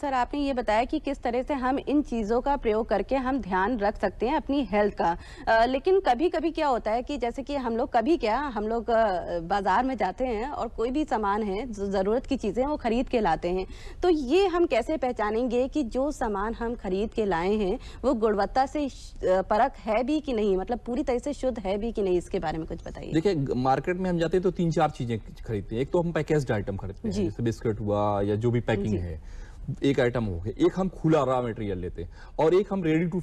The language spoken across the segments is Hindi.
सर आपने ये बताया कि किस तरह से हम इन चीज़ों का प्रयोग करके हम ध्यान रख सकते हैं अपनी हेल्थ का आ, लेकिन कभी कभी क्या होता है कि जैसे कि हम लोग कभी क्या हम लोग बाज़ार में जाते हैं और कोई भी सामान है ज़रूरत की चीज़ें वो ख़रीद के लाते हैं तो ये हम कैसे पहचानेंगे कि जो सामान हम खरीद के लाए हैं वो गुणवत्ता से परख है भी कि नहीं मतलब पूरी तरह से शुद्ध है भी कि नहीं इसके बारे में कुछ बताइए देखिए मार्केट में हम जाते हैं तो तीन चार चीज़ें खरीदते हैं एक तो हम पैकेज आइटम खरीदते हैं जैसे बिस्किट हुआ या जो भी पैकिंग है एक आइटम हो गया एक हम खुला रॉ मटेरियल लेते हैं और एक हम रेडी टू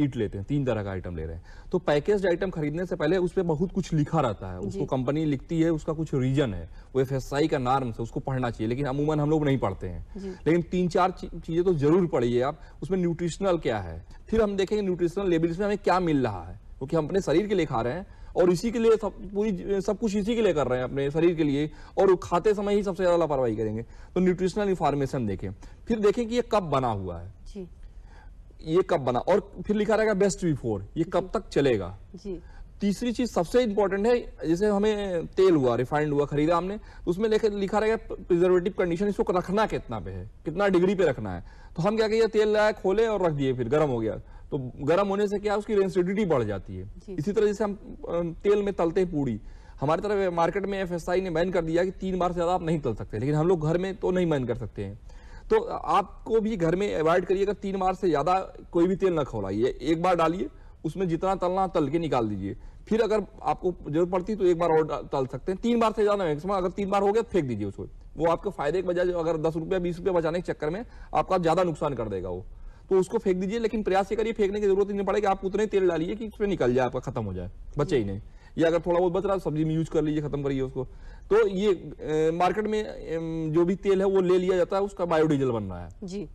ईट लेते हैं तीन तरह का आइटम ले रहे हैं तो पैकेज आइटम खरीदने से पहले उस पर बहुत कुछ लिखा रहता है उसको कंपनी लिखती है उसका कुछ रीजन है वो एफ का नार्म्स है उसको पढ़ना चाहिए लेकिन अमूमन हम लोग नहीं पढ़ते हैं लेकिन तीन चार चीजें तो जरूर पढ़िए आप उसमें न्यूट्रिशनल क्या है फिर हम देखेंगे न्यूट्रिशनल लेबल में हमें क्या मिल रहा है क्योंकि हम अपने शरीर के लिए खा रहे हैं और इसी के लिए सब पूरी सब कुछ इसी के लिए कर रहे हैं अपने शरीर के लिए और खाते समय ही सबसे ज़्यादा लापरवाही करेंगे तो न्यूट्रिशनल इन्फॉर्मेशन देखें फिर देखें कि ये कब बना हुआ है जी। ये कब बना और फिर लिखा रहेगा बेस्ट बिफोर ये कब तक चलेगा जी। तीसरी चीज सबसे इंपॉर्टेंट है जैसे हमें तेल हुआ रिफाइंड हुआ खरीदा हमने तो उसमें लिखा रहेगा प्रिजर्वेटिव कंडीशन इसको रखना कितना पे है कितना डिग्री पे रखना है तो हम क्या कहिए तेल लाया खोले और रख दिए फिर गर्म हो गया तो गर्म होने से क्या उसकी रेंसिडिटी बढ़ जाती है इसी तरह जैसे हम तेल में तलते हैं पूड़ी हमारी तरफ मार्केट में एफ ने बैन कर दिया कि तीन बार से ज़्यादा आप नहीं तल सकते लेकिन हम लोग घर में तो नहीं बैन कर सकते हैं तो आपको भी घर में अवॉइड करिएगा तीन बार से ज़्यादा कोई भी तेल ना खोलाइए एक बार डालिए उसमें जितना तलना तल के निकाल दीजिए फिर अगर आपको जरूरत पड़ती तो एक बार और तल सकते हैं तीन बार से ज़्यादा मैक्सिमम अगर तीन बार हो गया तो फेंक दीजिए उसको वो आपके फायदे के बजाय अगर दस रुपया बीस रुपया बचाने के चक्कर में आपका ज़्यादा नुकसान कर देगा वो तो उसको फेंक दीजिए लेकिन प्रयास करिए फेंकने की जरूरत नहीं पड़ेगी आप उतने तेल डालिए कि उसमें निकल जाए आपका खत्म हो जाए बचे ही नहीं या अगर थोड़ा बहुत बच रहा है सब्जी में यूज कर लीजिए खत्म करिए उसको तो ये मार्केट में जो भी तेल है वो ले लिया जाता है उसका बायोडीजल बन रहा है जी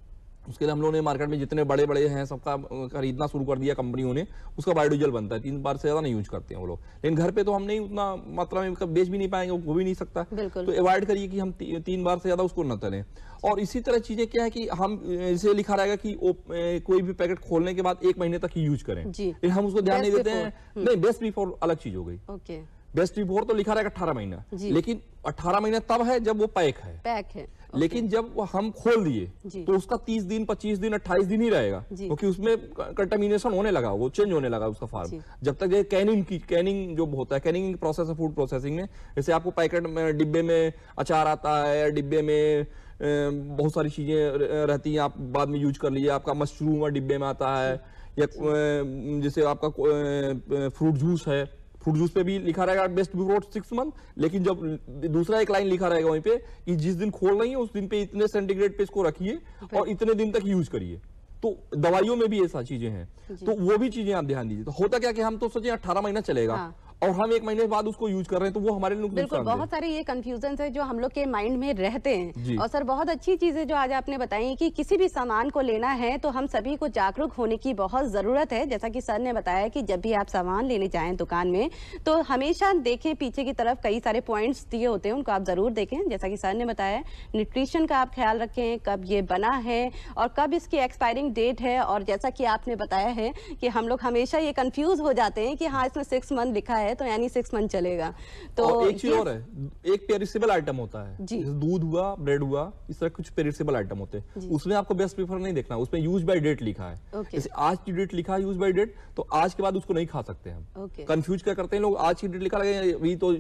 उसके लिए हम लोगों ने मार्केट में जितने बड़े बड़े हैं सबका खरीदना शुरू कर दिया कंपनियों ने उसका बायोडीजल बनता है तीन बार से ज्यादा नहीं यूज करते हैं वो लोग लेकिन घर पे तो हम नहीं उतना मात्रा में मतलब बेच भी नहीं पाएंगे वो भी नहीं सकता तो अवॉइड करिए कि हम ती, तीन बार से ज्यादा उसको न तलें और इसी तरह चीजें क्या है कि हम इसे लिखा रहेगा कि ओ, ए, कोई भी पैकेट खोलने के बाद एक महीने तक ही यूज करें लेकिन हम उसको ध्यान नहीं देते हैं नहीं बेस्ट हम्म। बिफोर अलग चीज हो गई बेस्ट बिफोर तो लिखा रहेगा अठारह महीना लेकिन अठारह महीना तब है जब वो पैक है पैक है लेकिन जब हम खोल दिए तो उसका तीस दिन पच्चीस दिन अट्ठाईस दिन ही रहेगा क्योंकि उसमें कंटामिनेशन होने लगा वो चेंज होने लगा उसका फार्म जब तक ये कैनिंग की कैनिंग जो होता है कैनिंग प्रोसेस है फूड प्रोसेसिंग में जैसे आपको पैकेट में डिब्बे में अचार आता है डिब्बे में बहुत सारी चीजें रहती हैं आप बाद में यूज कर लीजिए आपका मशरूम डिब्बे में आता है या जैसे आपका फ्रूट जूस है फ्रूट जूस पे भी लिखा रहेगा बेस्ट बिफोर सिक्स मंथ लेकिन जब दूसरा एक लाइन लिखा रहेगा वहीं पे कि जिस दिन खोल रही है उस दिन पे इतने सेंटीग्रेड पे इसको रखिए और इतने दिन तक यूज करिए तो दवाइयों में भी ऐसा चीजें हैं तो वो भी चीजें आप ध्यान दीजिए तो होता क्या कि हम तो सोचे अठारह महीना चलेगा हाँ। और हम एक महीने बाद उसको यूज कर रहे हैं तो वो हमारे लिए बिल्कुल बहुत सारे ये कंफ्यूजन है जो हम लोग के माइंड में रहते हैं और सर बहुत अच्छी चीजें जो आज आपने बताई कि किसी भी सामान को लेना है तो हम सभी को जागरूक होने की बहुत जरूरत है जैसा कि सर ने बताया कि जब भी आप सामान लेने जाएं दुकान में तो हमेशा देखें पीछे की तरफ कई सारे पॉइंट्स दिए होते हैं उनको आप जरूर देखें जैसा कि सर ने बताया न्यूट्रिशन का आप ख्याल रखें कब ये बना है और कब इसकी एक्सपायरिंग डेट है और जैसा कि आपने बताया है कि हम लोग हमेशा ये कन्फ्यूज़ हो जाते हैं कि हाँ इसमें सिक्स मंथ लिखा है है तो यानी सिक्स मंथ चलेगा तो एक चीज और है एक पेरिसेबल आइटम होता है दूध हुआ ब्रेड हुआ इस तरह कुछ पेरिसेबल आइटम होते हैं उसमें आपको बेस्ट प्रीफर नहीं देखना उसमें यूज बाय डेट लिखा है जैसे आज की डेट लिखा है यूज बाय डेट तो आज के बाद उसको नहीं खा सकते हम कंफ्यूज क्या करते हैं लोग आज की डेट लिखा लगे अभी तो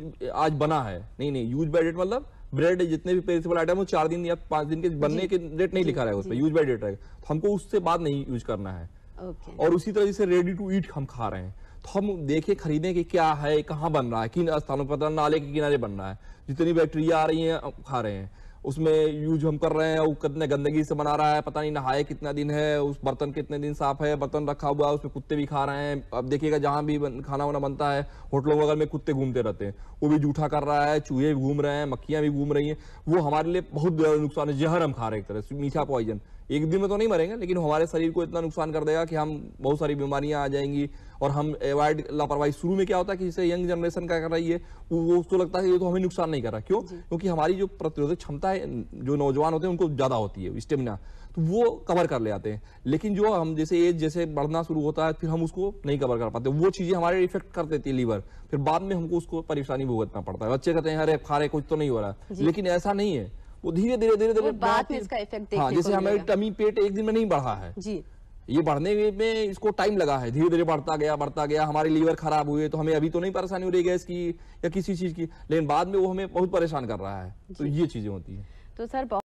आज बना है नहीं नहीं यूज बाय डेट मतलब ब्रेड जितने भी पेरिसेबल आइटम वो चार दिन या पांच दिन के बनने के डेट नहीं लिखा रहेगा उसमें यूज बाय डेट रहेगा तो हमको उससे बाद नहीं यूज करना है okay. और उसी तरह जैसे रेडी टू ईट हम खा रहे हैं तो हम देखें खरीदें कि क्या है कहाँ बन रहा है किन स्थानों पर नाले के किनारे बन रहा है जितनी बैक्टीरिया आ रही हैं खा रहे हैं उसमें यूज हम कर रहे हैं वो कितने गंदगी से बना रहा है पता नहीं नहाए कितना दिन है उस बर्तन कितने दिन साफ है बर्तन रखा हुआ है उसमें कुत्ते भी खा रहे हैं अब देखिएगा जहाँ भी खाना वाना बनता है होटलों वगैरह में कुत्ते घूमते रहते हैं वो भी जूठा कर रहा है चूहे भी घूम रहे हैं मक्खियाँ भी घूम रही हैं वो हमारे लिए बहुत नुकसान है जहर हम खा रहे हैं एक तरह से मीठा पॉइजन एक दिन में तो नहीं मरेंगे लेकिन हमारे शरीर को इतना नुकसान कर देगा कि हम बहुत सारी बीमारियां आ जाएंगी और हम अवॉइड लापरवाही शुरू में क्या होता है कि जैसे यंग जनरेशन क्या कर रही है वो उसको लगता है ये तो हमें नुकसान नहीं कर रहा क्यों क्योंकि हमारी जो प्रतिरोधक क्षमता है जो नौजवान होते हैं उनको ज़्यादा होती है स्टेमिना तो वो कवर कर ले आते हैं लेकिन जो हम जैसे एज जैसे बढ़ना शुरू होता है फिर हम उसको नहीं कवर कर पाते वो चीज़ें हमारे इफेक्ट कर देती है लीवर फिर बाद में हमको उसको परेशानी भुगतना पड़ता है बच्चे कहते हैं अरे खा रहे कुछ तो नहीं हो रहा लेकिन ऐसा नहीं है वो धीरे धीरे धीरे धीरे बात इसका इफेक्ट हाँ जैसे हमारे टमी पेट एक दिन में नहीं बढ़ा है जी ये बढ़ने में इसको टाइम लगा है धीरे धीरे बढ़ता गया बढ़ता गया हमारे लीवर खराब हुए तो हमें अभी तो नहीं परेशानी हो रही गैस की या किसी चीज की लेकिन बाद में वो हमें बहुत परेशान कर रहा है तो ये चीजें होती है तो सर